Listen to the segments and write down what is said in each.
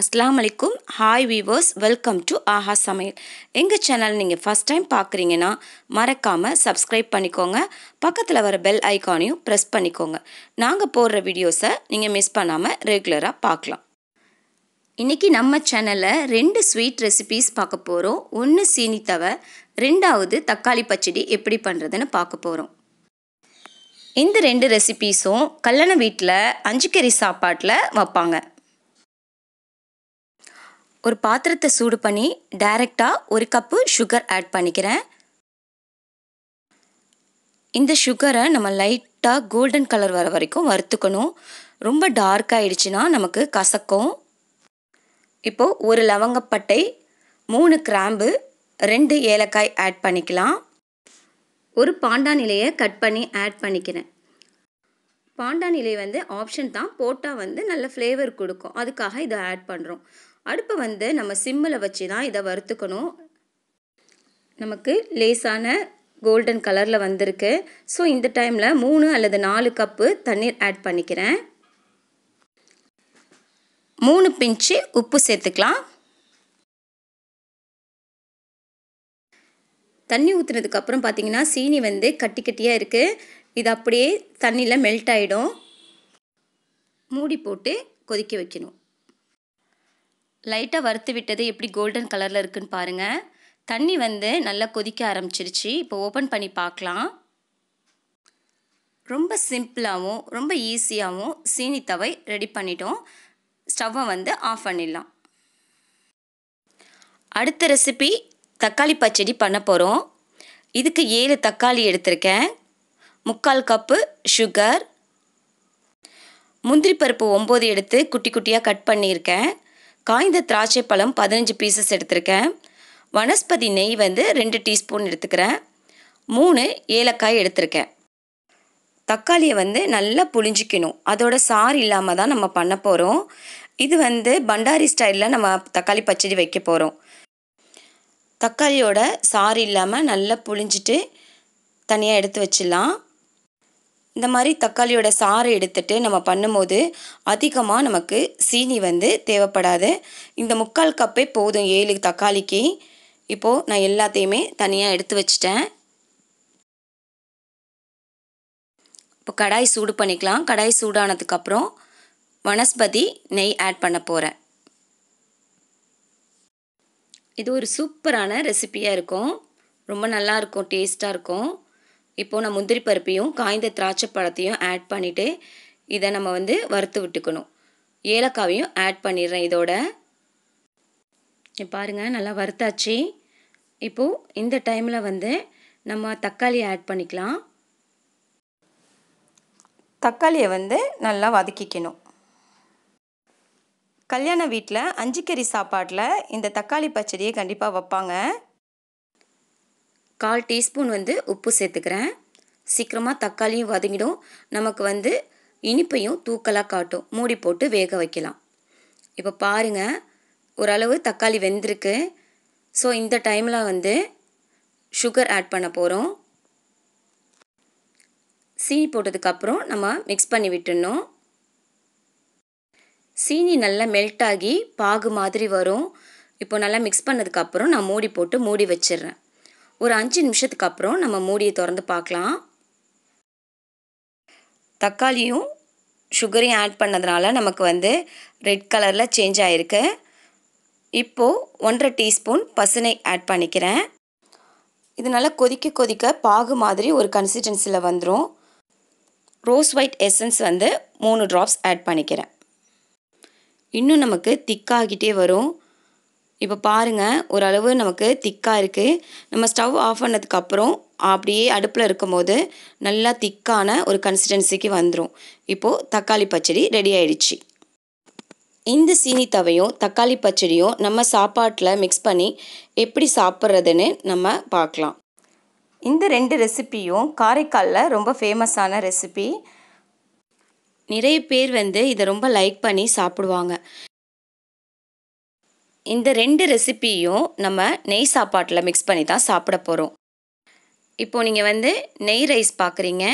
அஸ்லாம் அலைக்கும் hi viewers welcome to Aaha Samayal எங்கள் சேனல் நீங்கள் ஃபஸ்ட் டைம் பார்க்குறீங்கன்னா மறக்காமல் சப்ஸ்கிரைப் பண்ணிக்கோங்க பக்கத்தில் வர பெல் ஐக்கானையும் ப்ரெஸ் பண்ணிக்கோங்க நாங்கள் போடுற வீடியோஸை நீங்கள் மிஸ் பண்ணாமல் ரெகுலராக பார்க்கலாம் இன்றைக்கி நம்ம சேனலில் ரெண்டு ஸ்வீட் ரெசிபீஸ் பார்க்க போகிறோம் ஒன்று சீனி தவை ரெண்டாவது தக்காளி பச்சடி எப்படி பண்ணுறதுன்னு பார்க்க போகிறோம் இந்த ரெண்டு ரெசிபீஸும் கல்லணை வீட்டில் அஞ்சுக்கறி சாப்பாட்டில் வைப்பாங்க ஒரு பாத்திரத்தை சூடு பண்ணி டைரெக்டாக ஒரு கப்பு சுகர் ஆட் பண்ணிக்கிறேன் இந்த சுகரை நம்ம லைட்டாக கோல்டன் கலர் வர வரைக்கும் வறுத்துக்கணும் ரொம்ப டார்க் ஆகிடுச்சின்னா நமக்கு கசக்கும் இப்போது ஒரு லவங்கப்பட்டை மூணு கிராம்பு ரெண்டு ஏலக்காய் ஆட் பண்ணிக்கலாம் ஒரு பாண்டா நிலையை கட் பண்ணி ஆட் பண்ணிக்கிறேன் பாண்டா நிலை வந்து ஆப்ஷன் தான் போட்டால் வந்து நல்ல ஃப்ளேவர் கொடுக்கும் அதுக்காக இதை ஆட் பண்ணுறோம் அடுப்பை வந்து நம்ம சிம்மில் வச்சு தான் இதை வறுத்துக்கணும் நமக்கு லேசான கோல்டன் கலரில் வந்திருக்கு ஸோ இந்த டைமில் மூணு அல்லது நாலு கப்பு தண்ணீர் ஆட் பண்ணிக்கிறேன் மூணு பிஞ்சு உப்பு சேர்த்துக்கலாம் தண்ணி ஊற்றுனதுக்கப்புறம் பார்த்தீங்கன்னா சீனி வந்து கட்டி கட்டியாக இருக்குது இது அப்படியே தண்ணியில் மெல்ட் ஆகிடும் மூடி போட்டு கொதிக்க வைக்கணும் லைட்டாக வறுத்து விட்டது எப்படி கோல்டன் கலரில் இருக்குதுன்னு பாருங்கள் தண்ணி வந்து நல்லா கொதிக்க ஆரம்பிச்சிருச்சு இப்போ ஓப்பன் பண்ணி பார்க்கலாம் ரொம்ப சிம்பிளாகவும் ரொம்ப ஈஸியாகவும் சீனி தவை ரெடி பண்ணிட்டோம் ஸ்டவ்வை வந்து ஆஃப் பண்ணிடலாம் அடுத்த ரெசிபி தக்காளி பச்சடி பண்ண போகிறோம் இதுக்கு ஏழு தக்காளி எடுத்திருக்கேன் முக்கால் கப்பு சுகர் முந்திரி பருப்பு ஒம்பது எடுத்து குட்டி குட்டியாக கட் பண்ணியிருக்கேன் காய்ந்த திராட்சை பழம் பதினஞ்சு பீசஸ் எடுத்திருக்கேன் வனஸ்பதி நெய் வந்து ரெண்டு டீஸ்பூன் எடுத்துக்கிறேன் மூணு ஏலக்காய் எடுத்திருக்கேன் தக்காளியை வந்து நல்லா புளிஞ்சிக்கணும் அதோட சாறு இல்லாமல் தான் நம்ம பண்ண போகிறோம் இது வந்து பண்டாரி ஸ்டைலில் நம்ம தக்காளி பச்சடி வைக்க போகிறோம் தக்காளியோட சாறு இல்லாமல் நல்லா புளிஞ்சிட்டு தனியாக எடுத்து வச்சிடலாம் இந்த மாதிரி தக்காளியோட சாறு எடுத்துட்டு நம்ம பண்ணும்போது அதிகமாக நமக்கு சீனி வந்து தேவைப்படாது இந்த முக்கால் கப்பே போதும் ஏழு தக்காளிக்கு இப்போது நான் எல்லாத்தையுமே தனியாக எடுத்து வச்சிட்டேன் இப்போ கடாய் சூடு பண்ணிக்கலாம் கடாய் சூடானதுக்கப்புறம் வனஸ்பதி நெய் ஆட் பண்ண போகிறேன் இது ஒரு சூப்பரான ரெசிப்பியாக இருக்கும் ரொம்ப நல்லாயிருக்கும் டேஸ்ட்டாக இருக்கும் இப்போது நான் முந்திரி பருப்பையும் காய்ந்த திராட்சை பழத்தையும் ஆட் பண்ணிவிட்டு இதை நம்ம வந்து வறுத்து விட்டுக்கணும் ஏலக்காவையும் ஆட் பண்ணிடுறேன் இதோட பாருங்கள் நல்லா வறுத்தாச்சு இப்போது இந்த டைமில் வந்து நம்ம தக்காளி ஆட் பண்ணிக்கலாம் தக்காளியை வந்து நல்லா வதக்கிக்கணும் கல்யாண வீட்டில் கறி சாப்பாட்டில் இந்த தக்காளி பச்சடியை கண்டிப்பாக வைப்பாங்க கால் டீஸ்பூன் வந்து உப்பு சேர்த்துக்கிறேன் சீக்கிரமாக தக்காளியும் வதங்கிடும் நமக்கு வந்து இனிப்பையும் தூக்கலாக காட்டும் மூடி போட்டு வேக வைக்கலாம் இப்போ பாருங்கள் ஓரளவு தக்காளி வெந்திருக்கு ஸோ இந்த டைமில் வந்து சுகர் ஆட் பண்ண போகிறோம் சீனி போட்டதுக்கப்புறம் நம்ம மிக்ஸ் பண்ணி விட்டுடணும் சீனி நல்லா மெல்ட் ஆகி பாகு மாதிரி வரும் இப்போ நல்லா மிக்ஸ் பண்ணதுக்கப்புறம் நான் மூடி போட்டு மூடி வச்சிடுறேன் ஒரு அஞ்சு நிமிஷத்துக்கு அப்புறம் நம்ம மூடியை திறந்து பார்க்கலாம் தக்காளியும் சுகரையும் ஆட் பண்ணதுனால நமக்கு வந்து ரெட் கலரில் சேஞ்ச் ஆகிருக்கு இப்போது ஒன்றரை டீஸ்பூன் பசுனை ஆட் பண்ணிக்கிறேன் இதனால் கொதிக்க கொதிக்க பாகு மாதிரி ஒரு கன்சிஸ்டன்சியில் வந்துடும் ரோஸ் ஒயிட் எசன்ஸ் வந்து மூணு ட்ராப்ஸ் ஆட் பண்ணிக்கிறேன் இன்னும் நமக்கு திக்காகிட்டே வரும் இப்போ பாருங்கள் ஓரளவு நமக்கு திக்காக இருக்குது நம்ம ஸ்டவ் ஆஃப் பண்ணதுக்கப்புறம் அப்படியே அடுப்பில் இருக்கும்போது நல்லா திக்கான ஒரு கன்சிஸ்டன்சிக்கு வந்துடும் இப்போது தக்காளி பச்சடி ரெடி ஆயிடுச்சு இந்த சீனி தவையும் தக்காளி பச்சடியும் நம்ம சாப்பாட்டில் மிக்ஸ் பண்ணி எப்படி சாப்பிட்றதுன்னு நம்ம பார்க்கலாம் இந்த ரெண்டு ரெசிப்பியும் காரைக்காலில் ரொம்ப ஃபேமஸான ரெசிபி நிறைய பேர் வந்து இதை ரொம்ப லைக் பண்ணி சாப்பிடுவாங்க இந்த ரெண்டு ரெசிப்பியும் நம்ம நெய் சாப்பாட்டில் மிக்ஸ் பண்ணி தான் சாப்பிட போகிறோம் இப்போது நீங்கள் வந்து நெய் ரைஸ் பார்க்குறீங்க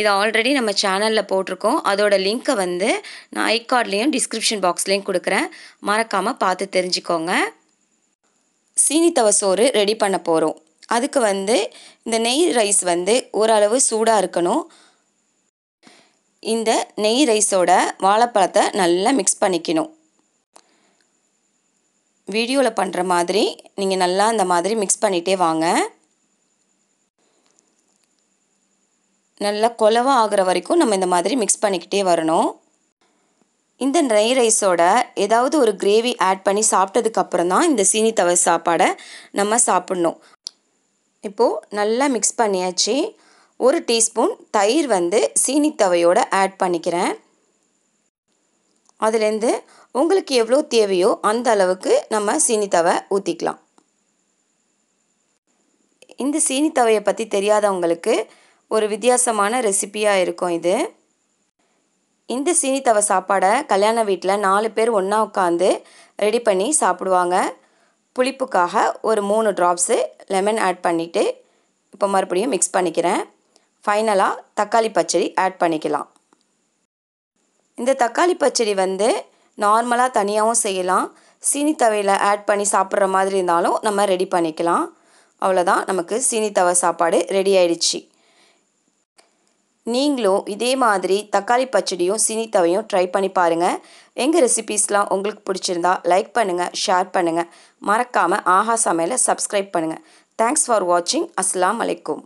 இது ஆல்ரெடி நம்ம சேனலில் போட்டிருக்கோம் அதோட லிங்க்கை வந்து நான் ஐ கார்ட்லேயும் டிஸ்கிரிப்ஷன் பாக்ஸ்லேயும் கொடுக்குறேன் மறக்காமல் பார்த்து தெரிஞ்சுக்கோங்க சீனி தவ சோறு ரெடி பண்ண போகிறோம் அதுக்கு வந்து இந்த நெய் ரைஸ் வந்து ஓரளவு சூடாக இருக்கணும் இந்த நெய் ரைஸோட வாழைப்பழத்தை நல்லா மிக்ஸ் பண்ணிக்கணும் வீடியோவில் பண்ணுற மாதிரி நீங்கள் நல்லா அந்த மாதிரி மிக்ஸ் பண்ணிகிட்டே வாங்க நல்லா கொலவா ஆகிற வரைக்கும் நம்ம இந்த மாதிரி மிக்ஸ் பண்ணிக்கிட்டே வரணும் இந்த ட்ரை ரைஸோட ஏதாவது ஒரு கிரேவி ஆட் பண்ணி சாப்பிட்டதுக்கப்புறம் தான் இந்த சீனி தவை சாப்பாடை நம்ம சாப்பிட்ணும் இப்போது நல்லா மிக்ஸ் பண்ணியாச்சு ஒரு டீஸ்பூன் தயிர் வந்து சீனி தவையோடு ஆட் பண்ணிக்கிறேன் அதுலேருந்து உங்களுக்கு எவ்வளோ தேவையோ அந்த அளவுக்கு நம்ம சீனித்தாவை ஊற்றிக்கலாம் இந்த சீனித்தவையை பற்றி தெரியாதவங்களுக்கு ஒரு வித்தியாசமான ரெசிப்பியாக இருக்கும் இது இந்த சீனித்தவை சாப்பாடை கல்யாண வீட்டில் நாலு பேர் ஒன்றா உட்காந்து ரெடி பண்ணி சாப்பிடுவாங்க புளிப்புக்காக ஒரு மூணு ட்ராப்ஸு லெமன் ஆட் பண்ணிவிட்டு இப்போ மறுபடியும் மிக்ஸ் பண்ணிக்கிறேன் ஃபைனலாக தக்காளி பச்சடி ஆட் பண்ணிக்கலாம் இந்த தக்காளி பச்சடி வந்து நார்மலாக தனியாகவும் செய்யலாம் சீனி தவையில் ஆட் பண்ணி சாப்பிட்ற மாதிரி இருந்தாலும் நம்ம ரெடி பண்ணிக்கலாம் அவ்வளோதான் நமக்கு சீனி தவை சாப்பாடு ரெடி ஆயிடுச்சு நீங்களும் இதே மாதிரி தக்காளி பச்சடியும் சீனி தவையும் ட்ரை பண்ணி பாருங்கள் எங்கள் ரெசிபீஸ்லாம் உங்களுக்கு பிடிச்சிருந்தா லைக் பண்ணுங்கள் ஷேர் பண்ணுங்கள் மறக்காமல் ஆஹா சமையலை சப்ஸ்கிரைப் பண்ணுங்கள் தேங்க்ஸ் ஃபார் வாட்சிங் அஸ்லாம் அலைக்கும்